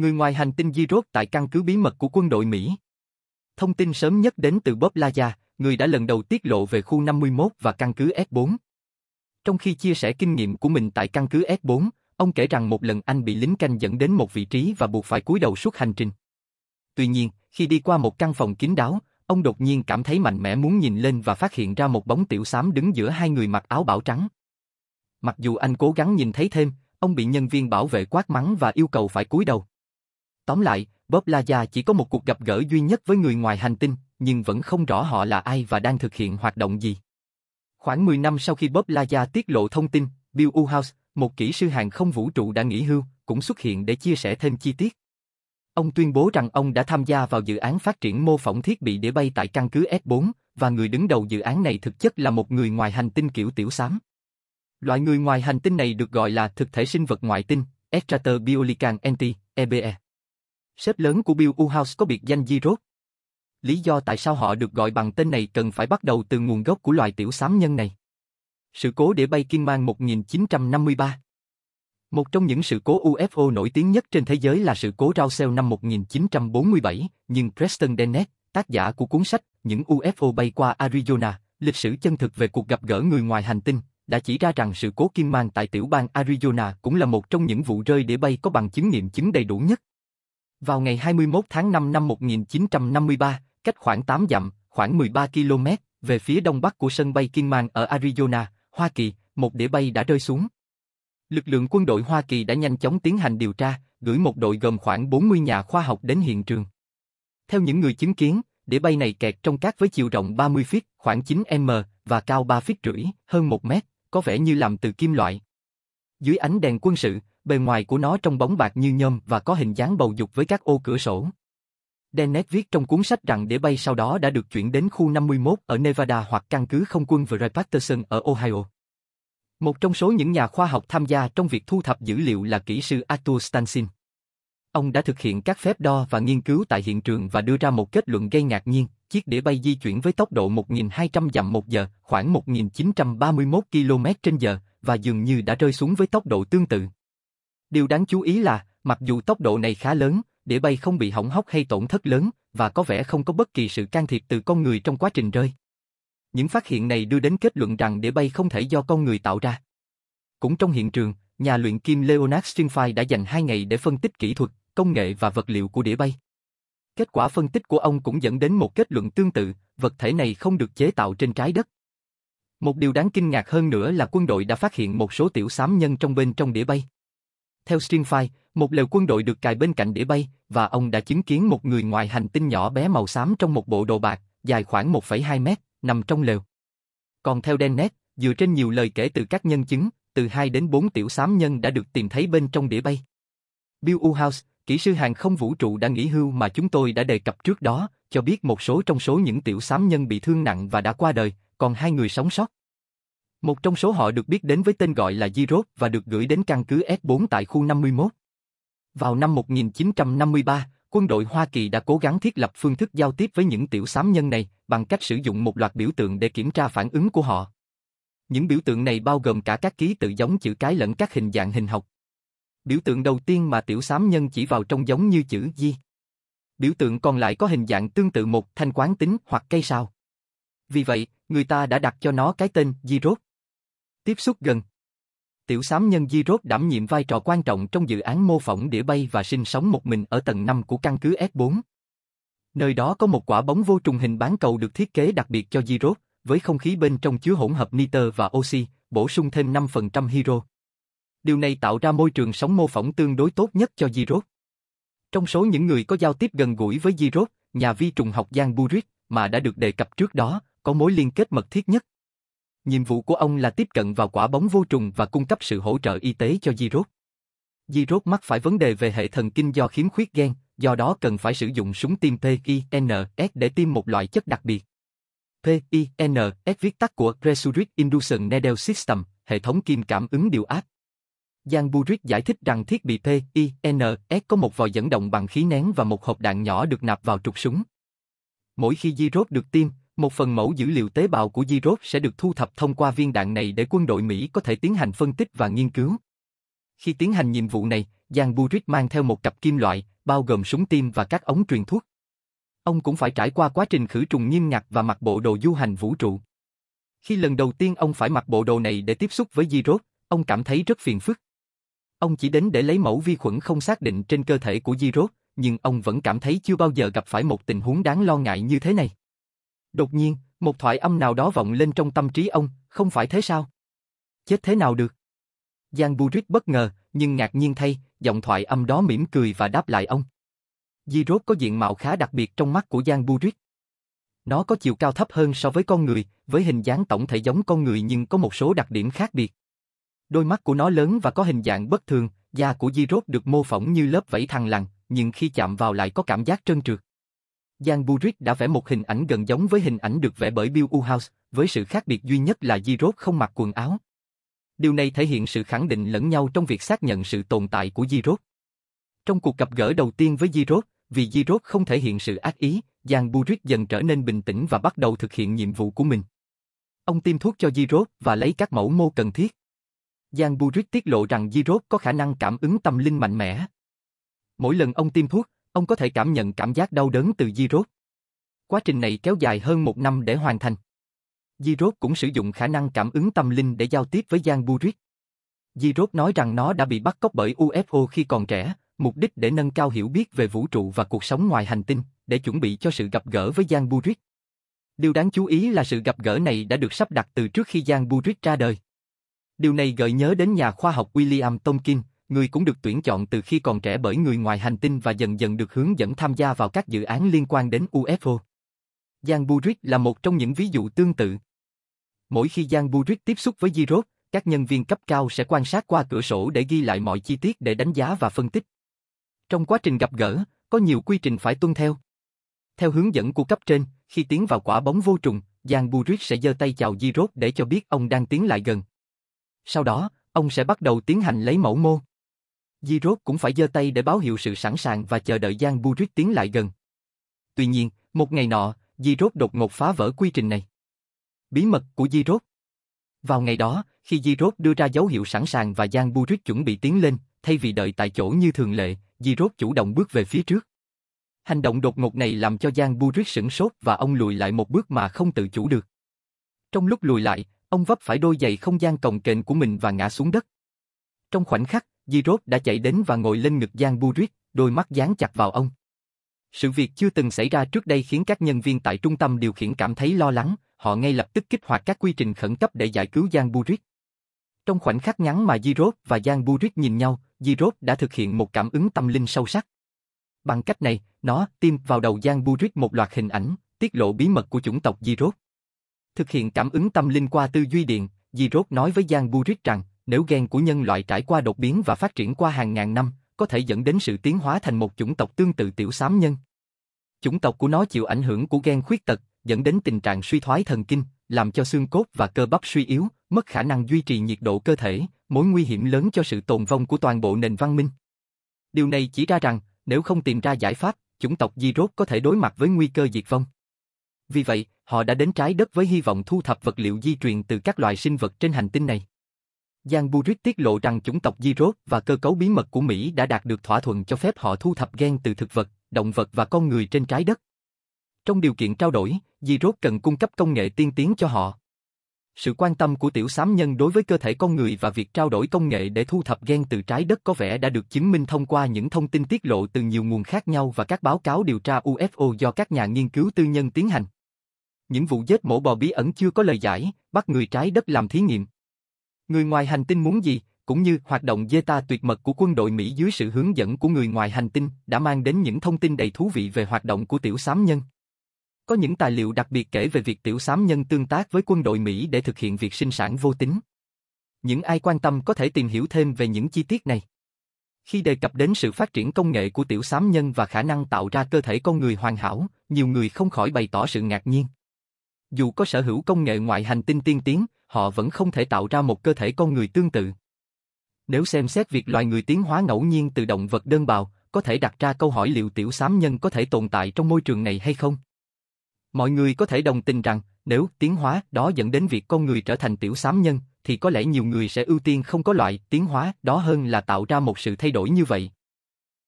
Người ngoài hành tinh di tại căn cứ bí mật của quân đội Mỹ. Thông tin sớm nhất đến từ Bob Laya, người đã lần đầu tiết lộ về khu 51 và căn cứ S4. Trong khi chia sẻ kinh nghiệm của mình tại căn cứ S4, ông kể rằng một lần anh bị lính canh dẫn đến một vị trí và buộc phải cúi đầu suốt hành trình. Tuy nhiên, khi đi qua một căn phòng kín đáo, ông đột nhiên cảm thấy mạnh mẽ muốn nhìn lên và phát hiện ra một bóng tiểu xám đứng giữa hai người mặc áo bảo trắng. Mặc dù anh cố gắng nhìn thấy thêm, ông bị nhân viên bảo vệ quát mắng và yêu cầu phải cúi đầu. Tóm lại, Bob Laja chỉ có một cuộc gặp gỡ duy nhất với người ngoài hành tinh, nhưng vẫn không rõ họ là ai và đang thực hiện hoạt động gì. Khoảng 10 năm sau khi Bob Laja tiết lộ thông tin, Bill Uhouse, một kỹ sư hàng không vũ trụ đã nghỉ hưu, cũng xuất hiện để chia sẻ thêm chi tiết. Ông tuyên bố rằng ông đã tham gia vào dự án phát triển mô phỏng thiết bị để bay tại căn cứ S4, và người đứng đầu dự án này thực chất là một người ngoài hành tinh kiểu tiểu xám. Loại người ngoài hành tinh này được gọi là thực thể sinh vật ngoại tinh, Extraterbiolican Enti, EBE. Sếp lớn của Bill Uhouse có biệt danh gì Lý do tại sao họ được gọi bằng tên này cần phải bắt đầu từ nguồn gốc của loài tiểu xám nhân này. Sự cố đĩa bay Kim Mang 1953 Một trong những sự cố UFO nổi tiếng nhất trên thế giới là sự cố rau xeo năm 1947, nhưng Preston Dennett, tác giả của cuốn sách Những UFO bay qua Arizona, lịch sử chân thực về cuộc gặp gỡ người ngoài hành tinh, đã chỉ ra rằng sự cố Kim Mang tại tiểu bang Arizona cũng là một trong những vụ rơi đĩa bay có bằng chứng nghiệm chứng đầy đủ nhất. Vào ngày 21 tháng 5 năm 1953, cách khoảng 8 dặm, khoảng 13 km, về phía đông bắc của sân bay Kingman ở Arizona, Hoa Kỳ, một đĩa bay đã rơi xuống. Lực lượng quân đội Hoa Kỳ đã nhanh chóng tiến hành điều tra, gửi một đội gồm khoảng 40 nhà khoa học đến hiện trường. Theo những người chứng kiến, đĩa bay này kẹt trong cát với chiều rộng 30 feet, khoảng 9m, và cao 3 feet rưỡi, hơn 1 mét, có vẻ như làm từ kim loại. Dưới ánh đèn quân sự, bề ngoài của nó trong bóng bạc như nhôm và có hình dáng bầu dục với các ô cửa sổ. Dennett viết trong cuốn sách rằng đĩa bay sau đó đã được chuyển đến khu 51 ở Nevada hoặc căn cứ không quân Wright Patterson ở Ohio. Một trong số những nhà khoa học tham gia trong việc thu thập dữ liệu là kỹ sư Arthur Stansin. Ông đã thực hiện các phép đo và nghiên cứu tại hiện trường và đưa ra một kết luận gây ngạc nhiên, chiếc đĩa bay di chuyển với tốc độ 1.200 dặm một giờ, khoảng 1.931 km trên giờ, và dường như đã rơi xuống với tốc độ tương tự. Điều đáng chú ý là, mặc dù tốc độ này khá lớn, đĩa bay không bị hỏng hóc hay tổn thất lớn, và có vẻ không có bất kỳ sự can thiệp từ con người trong quá trình rơi. Những phát hiện này đưa đến kết luận rằng đĩa bay không thể do con người tạo ra. Cũng trong hiện trường, nhà luyện kim Leonard Stringfire đã dành 2 ngày để phân tích kỹ thuật, công nghệ và vật liệu của đĩa bay. Kết quả phân tích của ông cũng dẫn đến một kết luận tương tự, vật thể này không được chế tạo trên trái đất. Một điều đáng kinh ngạc hơn nữa là quân đội đã phát hiện một số tiểu xám nhân trong bên trong đĩa bay. Theo Stringfire, một lều quân đội được cài bên cạnh đĩa bay, và ông đã chứng kiến một người ngoài hành tinh nhỏ bé màu xám trong một bộ đồ bạc, dài khoảng 1,2 mét, nằm trong lều. Còn theo Dennett, dựa trên nhiều lời kể từ các nhân chứng, từ 2 đến 4 tiểu xám nhân đã được tìm thấy bên trong đĩa bay. Bill Uhouse, kỹ sư hàng không vũ trụ đã nghỉ hưu mà chúng tôi đã đề cập trước đó, cho biết một số trong số những tiểu xám nhân bị thương nặng và đã qua đời, còn hai người sống sót. Một trong số họ được biết đến với tên gọi là Zirot và được gửi đến căn cứ S4 tại khu 51. Vào năm 1953, quân đội Hoa Kỳ đã cố gắng thiết lập phương thức giao tiếp với những tiểu xám nhân này bằng cách sử dụng một loạt biểu tượng để kiểm tra phản ứng của họ. Những biểu tượng này bao gồm cả các ký tự giống chữ cái lẫn các hình dạng hình học. Biểu tượng đầu tiên mà tiểu xám nhân chỉ vào trông giống như chữ Di. Biểu tượng còn lại có hình dạng tương tự một thanh quán tính hoặc cây sao. Vì vậy, người ta đã đặt cho nó cái tên Di rốt. Tiếp xúc gần Tiểu xám nhân di rốt đảm nhiệm vai trò quan trọng trong dự án mô phỏng đĩa bay và sinh sống một mình ở tầng 5 của căn cứ S4. Nơi đó có một quả bóng vô trùng hình bán cầu được thiết kế đặc biệt cho di rốt, với không khí bên trong chứa hỗn hợp nitơ và oxy, bổ sung thêm 5% hydro. Điều này tạo ra môi trường sống mô phỏng tương đối tốt nhất cho di rốt. Trong số những người có giao tiếp gần gũi với di rốt, nhà vi trùng học Giang Buric, mà đã được đề cập trước đó, có mối liên kết mật thiết nhất. Nhiệm vụ của ông là tiếp cận vào quả bóng vô trùng và cung cấp sự hỗ trợ y tế cho Giroud. Giroud mắc phải vấn đề về hệ thần kinh do khiếm khuyết gen, do đó cần phải sử dụng súng tiêm PINS để tiêm một loại chất đặc biệt. PINS viết tắt của Resolute Induction Needle System, hệ thống kim cảm ứng điều áp. Jan Buric giải thích rằng thiết bị PINS có một vòi dẫn động bằng khí nén và một hộp đạn nhỏ được nạp vào trục súng. Mỗi khi Giroud được tiêm, một phần mẫu dữ liệu tế bào của Zirov sẽ được thu thập thông qua viên đạn này để quân đội Mỹ có thể tiến hành phân tích và nghiên cứu. Khi tiến hành nhiệm vụ này, Jan Buric mang theo một cặp kim loại, bao gồm súng tim và các ống truyền thuốc. Ông cũng phải trải qua quá trình khử trùng nghiêm ngặt và mặc bộ đồ du hành vũ trụ. Khi lần đầu tiên ông phải mặc bộ đồ này để tiếp xúc với Zirov, ông cảm thấy rất phiền phức. Ông chỉ đến để lấy mẫu vi khuẩn không xác định trên cơ thể của Zirov, nhưng ông vẫn cảm thấy chưa bao giờ gặp phải một tình huống đáng lo ngại như thế này. Đột nhiên, một thoại âm nào đó vọng lên trong tâm trí ông, không phải thế sao? Chết thế nào được? Giang Burrit bất ngờ, nhưng ngạc nhiên thay, giọng thoại âm đó mỉm cười và đáp lại ông. Di rốt có diện mạo khá đặc biệt trong mắt của Giang Burrit. Nó có chiều cao thấp hơn so với con người, với hình dáng tổng thể giống con người nhưng có một số đặc điểm khác biệt. Đôi mắt của nó lớn và có hình dạng bất thường, da của Di rốt được mô phỏng như lớp vảy thằn lằn, nhưng khi chạm vào lại có cảm giác trơn trượt. Jan Burrick đã vẽ một hình ảnh gần giống với hình ảnh được vẽ bởi Bill Uhouse, với sự khác biệt duy nhất là Giroud không mặc quần áo. Điều này thể hiện sự khẳng định lẫn nhau trong việc xác nhận sự tồn tại của Giroud. Trong cuộc gặp gỡ đầu tiên với Giroud, vì Giroud không thể hiện sự ác ý, Jan Burrick dần trở nên bình tĩnh và bắt đầu thực hiện nhiệm vụ của mình. Ông tiêm thuốc cho Giroud và lấy các mẫu mô cần thiết. Jan Burrick tiết lộ rằng Giroud có khả năng cảm ứng tâm linh mạnh mẽ. Mỗi lần ông tiêm thuốc, ông có thể cảm nhận cảm giác đau đớn từ di Quá trình này kéo dài hơn một năm để hoàn thành. Di cũng sử dụng khả năng cảm ứng tâm linh để giao tiếp với Giang Buric. Di nói rằng nó đã bị bắt cóc bởi UFO khi còn trẻ, mục đích để nâng cao hiểu biết về vũ trụ và cuộc sống ngoài hành tinh, để chuẩn bị cho sự gặp gỡ với Giang Buric. Điều đáng chú ý là sự gặp gỡ này đã được sắp đặt từ trước khi Giang Buric ra đời. Điều này gợi nhớ đến nhà khoa học William Tomkin, người cũng được tuyển chọn từ khi còn trẻ bởi người ngoài hành tinh và dần dần được hướng dẫn tham gia vào các dự án liên quan đến UFO. Jan Burich là một trong những ví dụ tương tự. Mỗi khi Jan Burich tiếp xúc với Giroth, các nhân viên cấp cao sẽ quan sát qua cửa sổ để ghi lại mọi chi tiết để đánh giá và phân tích. Trong quá trình gặp gỡ, có nhiều quy trình phải tuân theo. Theo hướng dẫn của cấp trên, khi tiến vào quả bóng vô trùng, Jan Burich sẽ giơ tay chào Giroth để cho biết ông đang tiến lại gần. Sau đó, ông sẽ bắt đầu tiến hành lấy mẫu mô. Giroud cũng phải giơ tay để báo hiệu sự sẵn sàng và chờ đợi Jan Buric tiến lại gần. Tuy nhiên, một ngày nọ, Giroud đột ngột phá vỡ quy trình này. Bí mật của Giroud Vào ngày đó, khi Giroud đưa ra dấu hiệu sẵn sàng và Jan Buric chuẩn bị tiến lên, thay vì đợi tại chỗ như thường lệ, Giroud chủ động bước về phía trước. Hành động đột ngột này làm cho Jan Buric sửng sốt và ông lùi lại một bước mà không tự chủ được. Trong lúc lùi lại, ông vấp phải đôi giày không gian cồng kềnh của mình và ngã xuống đất. Trong khoảnh khắc, Girod đã chạy đến và ngồi lên ngực Giang Buric, đôi mắt dán chặt vào ông. Sự việc chưa từng xảy ra trước đây khiến các nhân viên tại trung tâm điều khiển cảm thấy lo lắng, họ ngay lập tức kích hoạt các quy trình khẩn cấp để giải cứu Giang Buric. Trong khoảnh khắc ngắn mà Girod và Giang Buric nhìn nhau, Girod đã thực hiện một cảm ứng tâm linh sâu sắc. Bằng cách này, nó tiêm vào đầu Giang Buric một loạt hình ảnh, tiết lộ bí mật của chủng tộc Girod. Thực hiện cảm ứng tâm linh qua tư duy điện, Girod nói với Giang Buric rằng nếu gen của nhân loại trải qua đột biến và phát triển qua hàng ngàn năm, có thể dẫn đến sự tiến hóa thành một chủng tộc tương tự tiểu xám nhân. Chủng tộc của nó chịu ảnh hưởng của gen khuyết tật, dẫn đến tình trạng suy thoái thần kinh, làm cho xương cốt và cơ bắp suy yếu, mất khả năng duy trì nhiệt độ cơ thể, mối nguy hiểm lớn cho sự tồn vong của toàn bộ nền văn minh. Điều này chỉ ra rằng, nếu không tìm ra giải pháp, chủng tộc di rốt có thể đối mặt với nguy cơ diệt vong. Vì vậy, họ đã đến trái đất với hy vọng thu thập vật liệu di truyền từ các loài sinh vật trên hành tinh này. Giang Buric tiết lộ rằng chủng tộc di và cơ cấu bí mật của Mỹ đã đạt được thỏa thuận cho phép họ thu thập gen từ thực vật, động vật và con người trên trái đất. Trong điều kiện trao đổi, di cần cung cấp công nghệ tiên tiến cho họ. Sự quan tâm của tiểu xám nhân đối với cơ thể con người và việc trao đổi công nghệ để thu thập gen từ trái đất có vẻ đã được chứng minh thông qua những thông tin tiết lộ từ nhiều nguồn khác nhau và các báo cáo điều tra UFO do các nhà nghiên cứu tư nhân tiến hành. Những vụ giết mổ bò bí ẩn chưa có lời giải, bắt người trái đất làm thí nghiệm. Người ngoài hành tinh muốn gì, cũng như hoạt động Zeta tuyệt mật của quân đội Mỹ dưới sự hướng dẫn của người ngoài hành tinh đã mang đến những thông tin đầy thú vị về hoạt động của tiểu xám nhân. Có những tài liệu đặc biệt kể về việc tiểu xám nhân tương tác với quân đội Mỹ để thực hiện việc sinh sản vô tính. Những ai quan tâm có thể tìm hiểu thêm về những chi tiết này. Khi đề cập đến sự phát triển công nghệ của tiểu xám nhân và khả năng tạo ra cơ thể con người hoàn hảo, nhiều người không khỏi bày tỏ sự ngạc nhiên. Dù có sở hữu công nghệ ngoại hành tinh tiên tiến, họ vẫn không thể tạo ra một cơ thể con người tương tự. Nếu xem xét việc loài người tiến hóa ngẫu nhiên từ động vật đơn bào, có thể đặt ra câu hỏi liệu tiểu xám nhân có thể tồn tại trong môi trường này hay không? Mọi người có thể đồng tình rằng, nếu tiến hóa đó dẫn đến việc con người trở thành tiểu xám nhân, thì có lẽ nhiều người sẽ ưu tiên không có loại tiến hóa đó hơn là tạo ra một sự thay đổi như vậy.